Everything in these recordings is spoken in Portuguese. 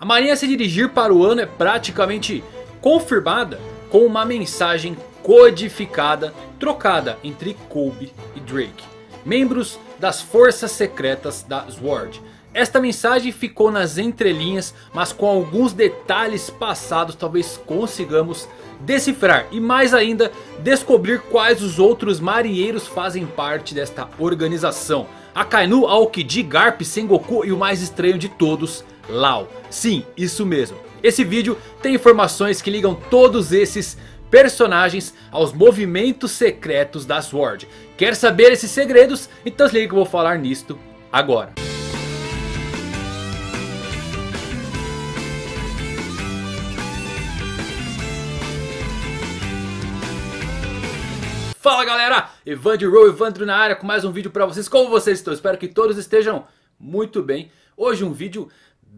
A Marinha se dirigir para o ano é praticamente confirmada com uma mensagem codificada trocada entre Colby e Drake, membros das forças secretas da SWORD. Esta mensagem ficou nas entrelinhas, mas com alguns detalhes passados talvez consigamos decifrar. E mais ainda, descobrir quais os outros marinheiros fazem parte desta organização. Akainu, Aokiji, Garp, Sengoku e o mais estranho de todos, Lau. Sim, isso mesmo. Esse vídeo tem informações que ligam todos esses personagens aos movimentos secretos da SWORD. Quer saber esses segredos? Então se liga que eu vou falar nisto agora. Fala galera, Evandro e Evandro na área com mais um vídeo pra vocês. Como vocês estão? Espero que todos estejam muito bem. Hoje um vídeo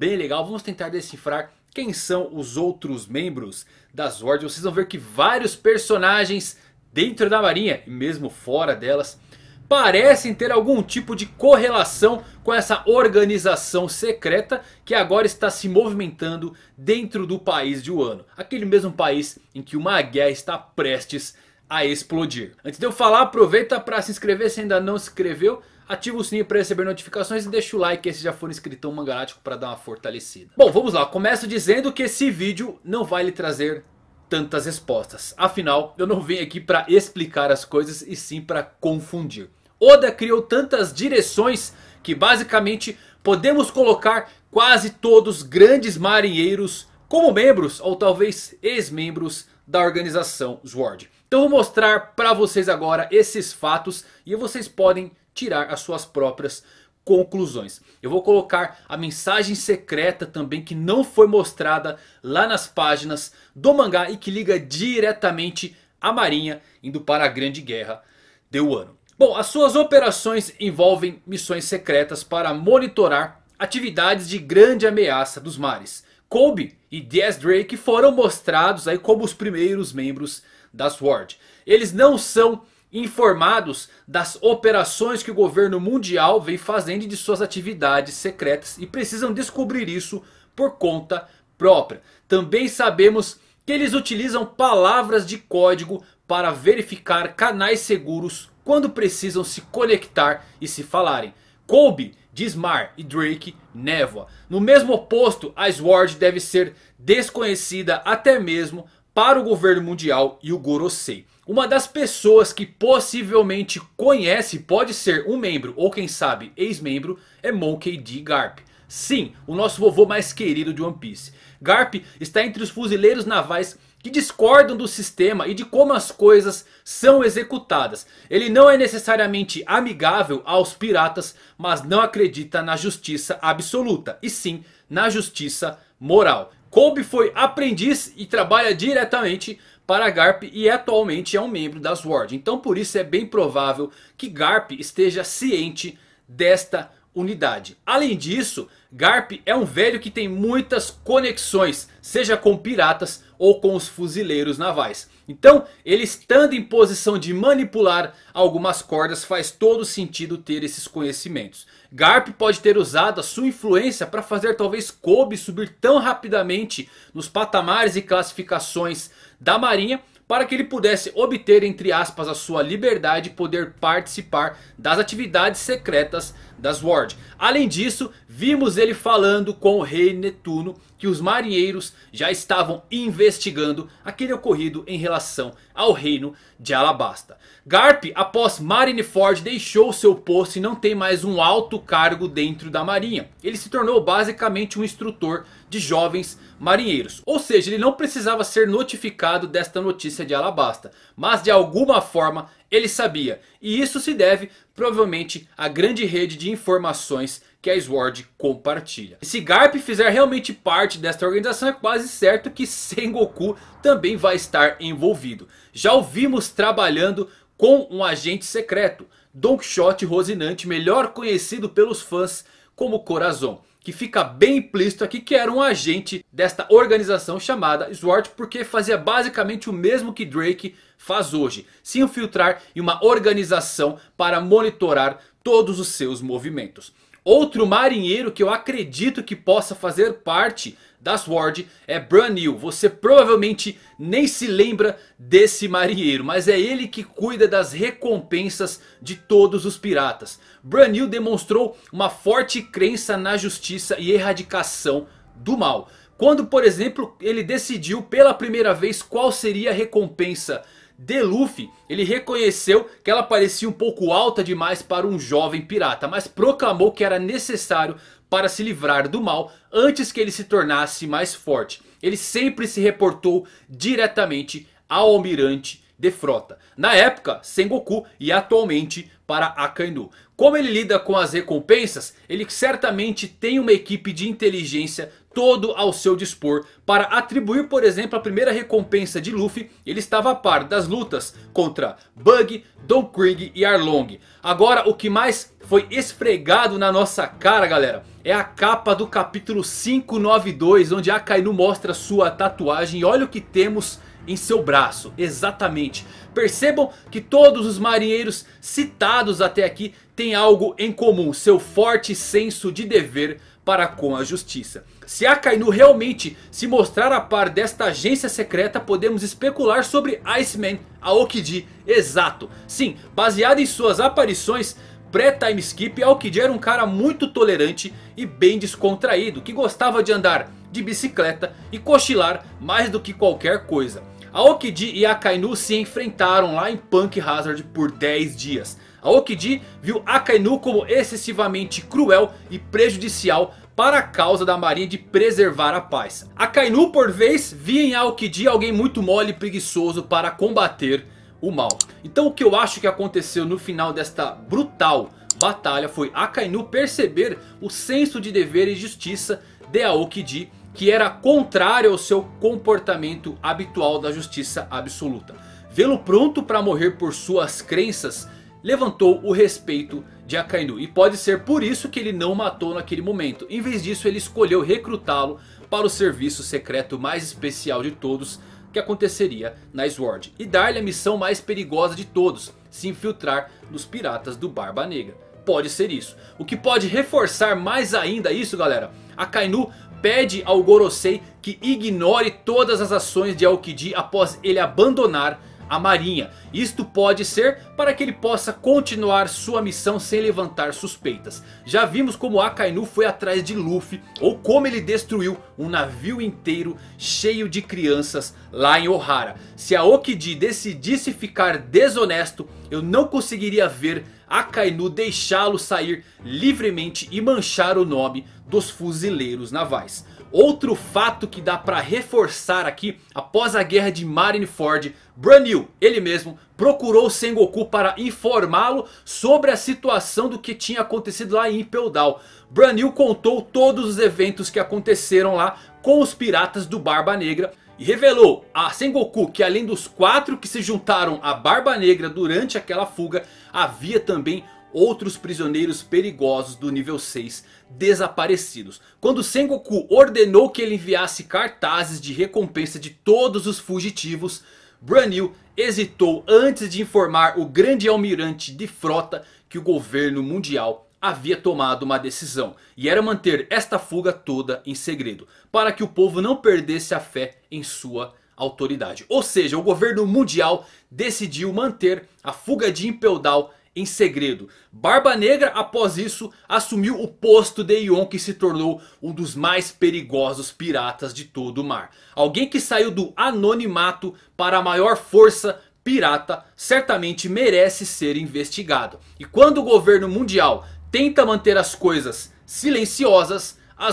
bem legal. Vamos tentar decifrar quem são os outros membros da ordens Vocês vão ver que vários personagens dentro da marinha e mesmo fora delas parecem ter algum tipo de correlação com essa organização secreta que agora está se movimentando dentro do país de Wano. Aquele mesmo país em que uma guerra está prestes a explodir. Antes de eu falar, aproveita para se inscrever se ainda não se inscreveu ativa o sininho para receber notificações e deixa o like se já for inscritão mangalático para dar uma fortalecida. Bom, vamos lá. Começo dizendo que esse vídeo não vai lhe trazer tantas respostas. Afinal, eu não vim aqui para explicar as coisas e sim para confundir. Oda criou tantas direções que basicamente podemos colocar quase todos grandes marinheiros como membros ou talvez ex-membros da organização Sword. Então vou mostrar para vocês agora esses fatos e vocês podem tirar as suas próprias conclusões. Eu vou colocar a mensagem secreta também que não foi mostrada lá nas páginas do mangá e que liga diretamente a marinha indo para a grande guerra de Wano. Bom, as suas operações envolvem missões secretas para monitorar atividades de grande ameaça dos mares. Kobe e Diaz Drake foram mostrados aí como os primeiros membros da SWORD. Eles não são informados das operações que o governo mundial vem fazendo de suas atividades secretas e precisam descobrir isso por conta própria. Também sabemos que eles utilizam palavras de código para verificar canais seguros quando precisam se conectar e se falarem. Colby Dismar e Drake Névoa. No mesmo posto, a SWORD deve ser desconhecida até mesmo para o governo mundial e o Gorosei. Uma das pessoas que possivelmente conhece, pode ser um membro ou quem sabe ex-membro, é Monkey D. Garp. Sim, o nosso vovô mais querido de One Piece. Garp está entre os fuzileiros navais que discordam do sistema e de como as coisas são executadas. Ele não é necessariamente amigável aos piratas, mas não acredita na justiça absoluta, e sim na justiça moral. Kobe foi aprendiz e trabalha diretamente para Garp e atualmente é um membro da SWORD. Então por isso é bem provável que Garp esteja ciente desta unidade. Além disso, Garp é um velho que tem muitas conexões, seja com piratas ou com os fuzileiros navais. Então, ele estando em posição de manipular algumas cordas, faz todo sentido ter esses conhecimentos. Garp pode ter usado a sua influência para fazer talvez Kobe subir tão rapidamente nos patamares e classificações da marinha para que ele pudesse obter entre aspas a sua liberdade e poder participar das atividades secretas das Ward. Além disso, vimos ele falando com o rei Netuno que os marinheiros já estavam investigando aquele ocorrido em relação ao reino de Alabasta. Garp, após Marineford, deixou seu posto e não tem mais um alto cargo dentro da marinha. Ele se tornou basicamente um instrutor de jovens marinheiros. Ou seja, ele não precisava ser notificado desta notícia de Alabasta. Mas de alguma forma ele sabia. E isso se deve provavelmente à grande rede de informações que a SWORD compartilha. E se Garp fizer realmente parte desta organização é quase certo que Sengoku também vai estar envolvido. Já o vimos trabalhando com um agente secreto. Don Quixote Rosinante, melhor conhecido pelos fãs como Corazon que fica bem implícito aqui que era um agente desta organização chamada SWORD porque fazia basicamente o mesmo que Drake faz hoje, se infiltrar em uma organização para monitorar todos os seus movimentos. Outro marinheiro que eu acredito que possa fazer parte da SWORD é Branil. Você provavelmente nem se lembra desse marinheiro. Mas é ele que cuida das recompensas de todos os piratas. Branil demonstrou uma forte crença na justiça e erradicação do mal. Quando por exemplo ele decidiu pela primeira vez qual seria a recompensa de Luffy, ele reconheceu que ela parecia um pouco alta demais para um jovem pirata, mas proclamou que era necessário para se livrar do mal antes que ele se tornasse mais forte. Ele sempre se reportou diretamente ao almirante de frota. Na época, Sengoku e atualmente para Akainu. Como ele lida com as recompensas, ele certamente tem uma equipe de inteligência todo ao seu dispor para atribuir por exemplo a primeira recompensa de Luffy. Ele estava a par das lutas contra Bug, Don Krieg e Arlong. Agora o que mais foi esfregado na nossa cara galera. É a capa do capítulo 592 onde Akainu mostra sua tatuagem. E olha o que temos em seu braço, exatamente. Percebam que todos os marinheiros citados até aqui têm algo em comum. Seu forte senso de dever para com a justiça. Se a Kainu realmente se mostrar a par desta agência secreta, podemos especular sobre Iceman Aokiji exato. Sim, baseado em suas aparições pré-time skip, Aokiji era um cara muito tolerante e bem descontraído, que gostava de andar de bicicleta e cochilar mais do que qualquer coisa. Aokiji e a Kainu se enfrentaram lá em Punk Hazard por 10 dias. Aokiji viu Akainu como excessivamente cruel e prejudicial para a causa da marinha de preservar a paz. Akainu por vez via em Aokiji alguém muito mole e preguiçoso para combater o mal. Então o que eu acho que aconteceu no final desta brutal batalha foi Akainu perceber o senso de dever e justiça de Aokiji que era contrário ao seu comportamento habitual da justiça absoluta. Vê-lo pronto para morrer por suas crenças levantou o respeito de Akainu. E pode ser por isso que ele não matou naquele momento. Em vez disso ele escolheu recrutá-lo para o serviço secreto mais especial de todos que aconteceria na Sword. E dar-lhe a missão mais perigosa de todos. Se infiltrar nos piratas do Barba Negra. Pode ser isso. O que pode reforçar mais ainda isso galera. Akainu pede ao Gorosei que ignore todas as ações de Aokiji após ele abandonar a marinha. Isto pode ser para que ele possa continuar sua missão sem levantar suspeitas. Já vimos como Akainu foi atrás de Luffy ou como ele destruiu um navio inteiro cheio de crianças lá em Ohara. Se a Okiji decidisse ficar desonesto, eu não conseguiria ver Akainu deixá-lo sair livremente e manchar o nome dos fuzileiros navais. Outro fato que dá para reforçar aqui, após a guerra de Marineford, Branil, ele mesmo, procurou Sengoku para informá-lo sobre a situação do que tinha acontecido lá em Impel Down. Branil contou todos os eventos que aconteceram lá com os piratas do Barba Negra. E revelou a Sengoku que além dos quatro que se juntaram à Barba Negra durante aquela fuga, havia também outros prisioneiros perigosos do nível 6 desaparecidos. Quando Sengoku ordenou que ele enviasse cartazes de recompensa de todos os fugitivos, Branil hesitou antes de informar o grande almirante de frota que o governo mundial havia tomado uma decisão. E era manter esta fuga toda em segredo. Para que o povo não perdesse a fé em sua autoridade. Ou seja, o governo mundial decidiu manter a fuga de Impel Down em segredo. Barba Negra após isso assumiu o posto de Ion que se tornou um dos mais perigosos piratas de todo o mar. Alguém que saiu do anonimato para a maior força pirata certamente merece ser investigado. E quando o governo mundial tenta manter as coisas silenciosas, a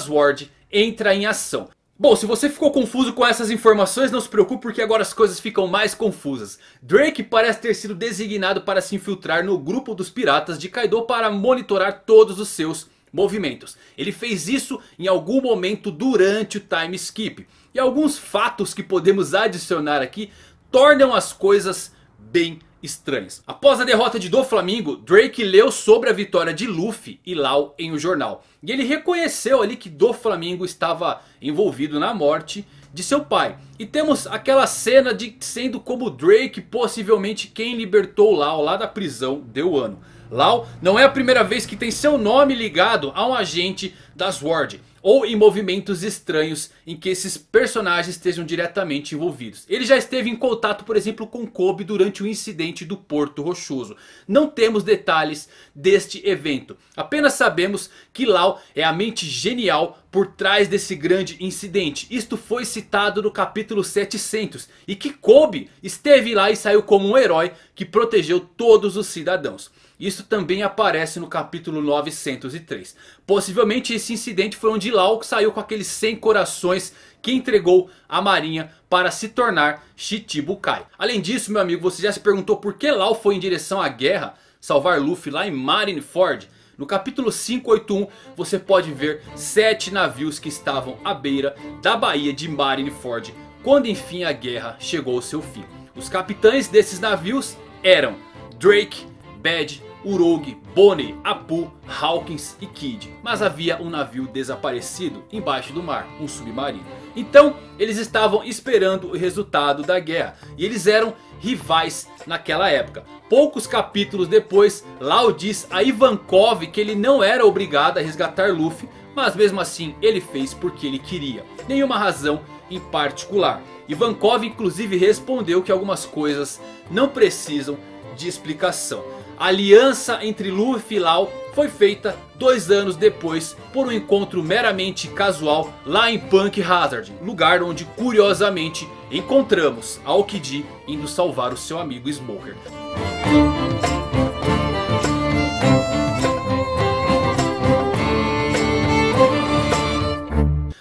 entra em ação. Bom, se você ficou confuso com essas informações, não se preocupe porque agora as coisas ficam mais confusas. Drake parece ter sido designado para se infiltrar no grupo dos piratas de Kaido para monitorar todos os seus movimentos. Ele fez isso em algum momento durante o time skip. E alguns fatos que podemos adicionar aqui tornam as coisas bem estranhas. Após a derrota de do Flamingo, Drake leu sobre a vitória de Luffy e Lau em o jornal. E ele reconheceu ali que do Flamingo estava envolvido na morte de seu pai. E temos aquela cena de sendo como Drake possivelmente quem libertou Lau lá da prisão de Wano. Lau não é a primeira vez que tem seu nome ligado a um agente das Ward ou em movimentos estranhos em que esses personagens estejam diretamente envolvidos. Ele já esteve em contato, por exemplo, com Kobe durante o incidente do Porto Rochoso. Não temos detalhes deste evento. Apenas sabemos que Lau é a mente genial por trás desse grande incidente. Isto foi citado no capítulo 700. E que Kobe esteve lá e saiu como um herói que protegeu todos os cidadãos. Isso também aparece no capítulo 903. Possivelmente esse incidente foi onde Lao saiu com aqueles 100 corações que entregou à marinha para se tornar Shichibukai. Além disso, meu amigo, você já se perguntou por que Lao foi em direção à guerra salvar Luffy lá em Marineford? No capítulo 581 você pode ver sete navios que estavam à beira da baía de Marineford quando enfim a guerra chegou ao seu fim. Os capitães desses navios eram Drake, Bad, Urog, Bonnie, Apu, Hawkins e Kid. Mas havia um navio desaparecido embaixo do mar, um submarino. Então eles estavam esperando o resultado da guerra. E eles eram rivais naquela época. Poucos capítulos depois, Lau diz a Ivankov que ele não era obrigado a resgatar Luffy. Mas mesmo assim ele fez porque ele queria. Nenhuma razão em particular. Ivankov inclusive respondeu que algumas coisas não precisam de explicação. A aliança entre Luffy e Lau foi feita dois anos depois por um encontro meramente casual lá em Punk Hazard. Lugar onde curiosamente encontramos Aokiji indo salvar o seu amigo Smoker.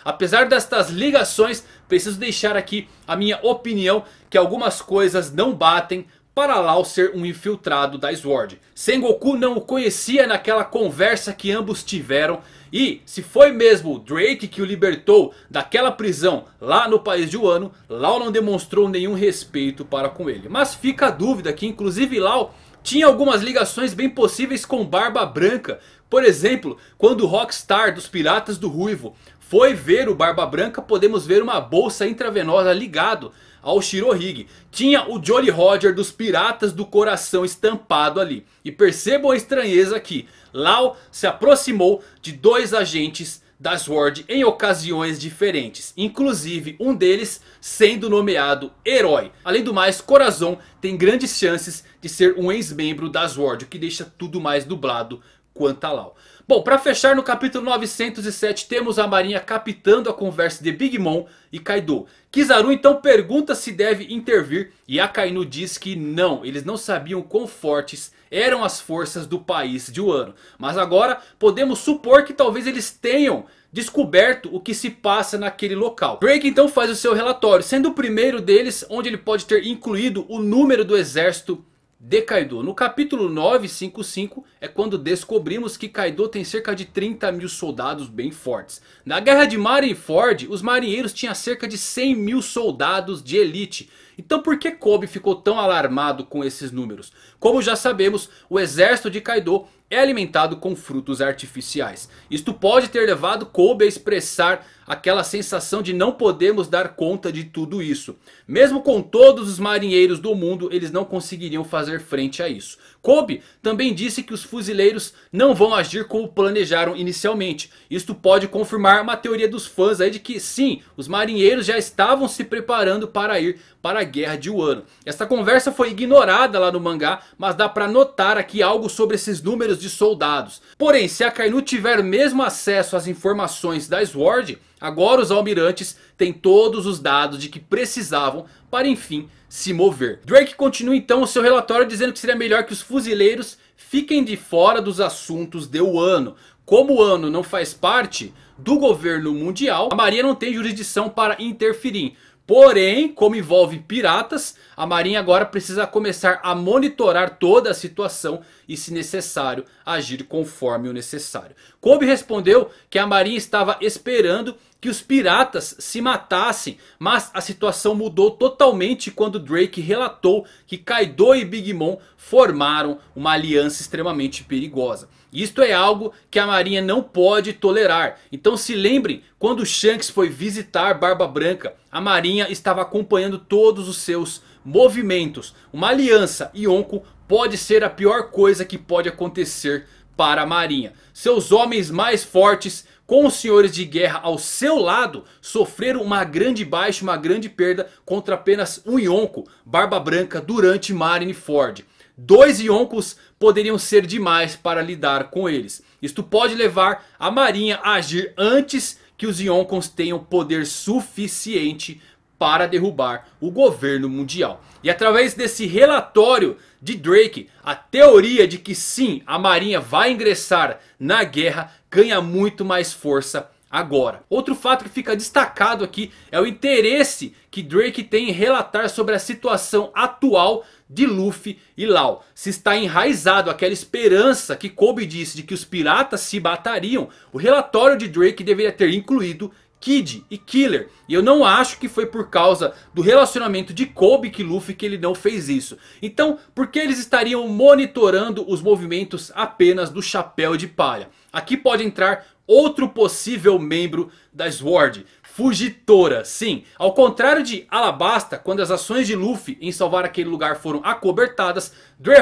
Apesar destas ligações, preciso deixar aqui a minha opinião que algumas coisas não batem para Lau ser um infiltrado da SWORD. Sengoku não o conhecia naquela conversa que ambos tiveram e se foi mesmo Drake que o libertou daquela prisão lá no país de Wano, Lau não demonstrou nenhum respeito para com ele. Mas fica a dúvida que inclusive Lau tinha algumas ligações bem possíveis com Barba Branca. Por exemplo, quando o Rockstar dos Piratas do Ruivo foi ver o Barba Branca, podemos ver uma bolsa intravenosa ligado ao Shirohige. Tinha o Jolly Roger dos Piratas do Coração estampado ali. E percebam a estranheza aqui. Lau se aproximou de dois agentes da SWORD em ocasiões diferentes. Inclusive um deles sendo nomeado herói. Além do mais, Corazon tem grandes chances de ser um ex-membro da SWORD. O que deixa tudo mais dublado Quantalau. Bom, para fechar no capítulo 907 temos a Marinha captando a conversa de Big Mom e Kaido. Kizaru então pergunta se deve intervir e Akainu diz que não, eles não sabiam quão fortes eram as forças do país de Wano. Mas agora podemos supor que talvez eles tenham descoberto o que se passa naquele local. Drake então faz o seu relatório, sendo o primeiro deles onde ele pode ter incluído o número do exército de Kaido. No capítulo 955 é quando descobrimos que Kaido tem cerca de 30 mil soldados bem fortes. Na guerra de Marineford, os marinheiros tinham cerca de 100 mil soldados de elite. Então por que Kobe ficou tão alarmado com esses números? Como já sabemos, o exército de Kaido é alimentado com frutos artificiais. Isto pode ter levado Kobe a expressar aquela sensação de não podemos dar conta de tudo isso. Mesmo com todos os marinheiros do mundo, eles não conseguiriam fazer frente a isso. Kobe também disse que os fuzileiros não vão agir como planejaram inicialmente. Isto pode confirmar uma teoria dos fãs aí de que sim, os marinheiros já estavam se preparando para ir para a guerra de Wano. Essa conversa foi ignorada lá no mangá, mas dá para notar aqui algo sobre esses números de soldados. Porém, se a Kainu tiver mesmo acesso às informações da SWORD... Agora os almirantes têm todos os dados de que precisavam para enfim se mover. Drake continua então o seu relatório dizendo que seria melhor que os fuzileiros fiquem de fora dos assuntos de Wano. Como o Wano não faz parte do governo mundial, a Maria não tem jurisdição para interferir. Porém, como envolve piratas, a marinha agora precisa começar a monitorar toda a situação e se necessário agir conforme o necessário. Kobe respondeu que a marinha estava esperando que os piratas se matassem, mas a situação mudou totalmente quando Drake relatou que Kaido e Big Mom formaram uma aliança extremamente perigosa. Isto é algo que a marinha não pode tolerar. Então se lembrem, quando Shanks foi visitar Barba Branca, a marinha estava acompanhando todos os seus movimentos. Uma aliança Yonko pode ser a pior coisa que pode acontecer para a marinha. Seus homens mais fortes com os senhores de guerra ao seu lado, sofreram uma grande baixa, uma grande perda contra apenas um Yonko, Barba Branca, Durante Marineford. Dois Yonkos poderiam ser demais para lidar com eles. Isto pode levar a marinha a agir antes que os Yonkos tenham poder suficiente para derrubar o governo mundial. E através desse relatório de Drake, a teoria de que sim, a marinha vai ingressar na guerra ganha muito mais força agora. Outro fato que fica destacado aqui é o interesse que Drake tem em relatar sobre a situação atual de Luffy e Lau. Se está enraizado aquela esperança que Kobe disse de que os piratas se batariam, o relatório de Drake deveria ter incluído Kid e Killer. E eu não acho que foi por causa do relacionamento de Kobe que Luffy que ele não fez isso. Então, por que eles estariam monitorando os movimentos apenas do Chapéu de Palha? Aqui pode entrar outro possível membro da SWORD fugitora. Sim, ao contrário de Alabasta, quando as ações de Luffy em salvar aquele lugar foram acobertadas,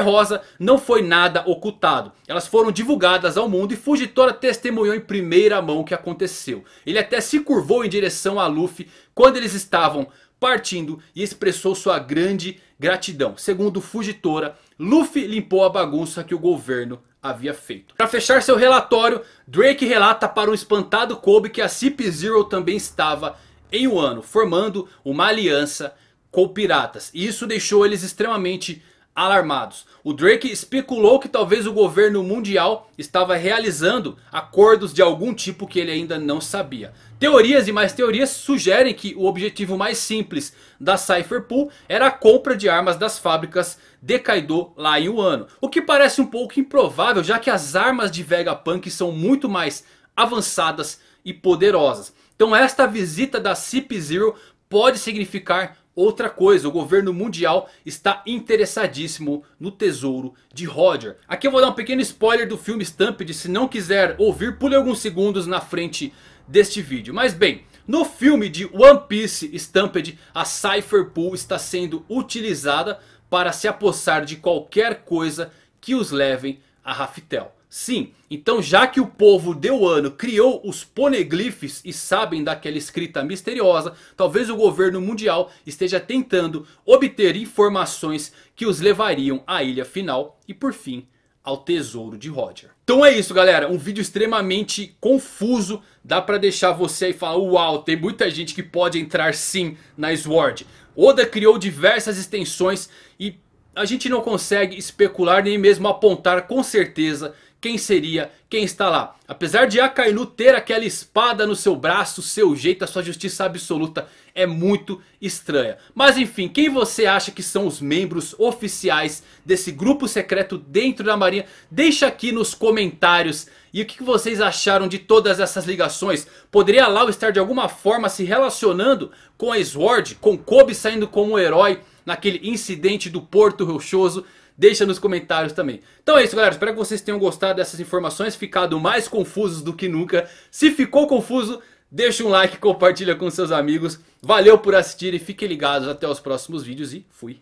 Rosa não foi nada ocultado. Elas foram divulgadas ao mundo e Fugitora testemunhou em primeira mão o que aconteceu. Ele até se curvou em direção a Luffy quando eles estavam partindo e expressou sua grande gratidão. Segundo Fugitora, Luffy limpou a bagunça que o governo havia feito. Para fechar seu relatório, Drake relata para o espantado Kobe que a cp Zero também estava em Wano, formando uma aliança com piratas. E isso deixou eles extremamente alarmados. O Drake especulou que talvez o governo mundial estava realizando acordos de algum tipo que ele ainda não sabia. Teorias e mais teorias sugerem que o objetivo mais simples da Cypherpool era a compra de armas das fábricas de Kaido lá em Wano. O que parece um pouco improvável já que as armas de Vegapunk são muito mais avançadas e poderosas. Então esta visita da Cip Zero pode significar Outra coisa, o governo mundial está interessadíssimo no tesouro de Roger. Aqui eu vou dar um pequeno spoiler do filme Stampede, se não quiser ouvir, pule alguns segundos na frente deste vídeo. Mas bem, no filme de One Piece Stampede, a Cypher Pool está sendo utilizada para se apossar de qualquer coisa que os levem a Raftel. Sim, então já que o povo deuano criou os poneglyphs e sabem daquela escrita misteriosa, talvez o governo mundial esteja tentando obter informações que os levariam à ilha final e por fim ao tesouro de Roger. Então é isso galera, um vídeo extremamente confuso, dá pra deixar você aí falar uau, tem muita gente que pode entrar sim na Sword. Oda criou diversas extensões e a gente não consegue especular nem mesmo apontar com certeza quem seria, quem está lá. Apesar de Akainu ter aquela espada no seu braço, seu jeito, a sua justiça absoluta é muito estranha. Mas enfim, quem você acha que são os membros oficiais desse grupo secreto dentro da marinha? Deixa aqui nos comentários. E o que vocês acharam de todas essas ligações? Poderia Lau estar de alguma forma se relacionando com a Sword? Com Kobe saindo como herói naquele incidente do Porto Rochoso? deixa nos comentários também. Então é isso galera, espero que vocês tenham gostado dessas informações, ficado mais confusos do que nunca. Se ficou confuso, deixa um like, compartilha com seus amigos. Valeu por assistir e fiquem ligados até os próximos vídeos e fui!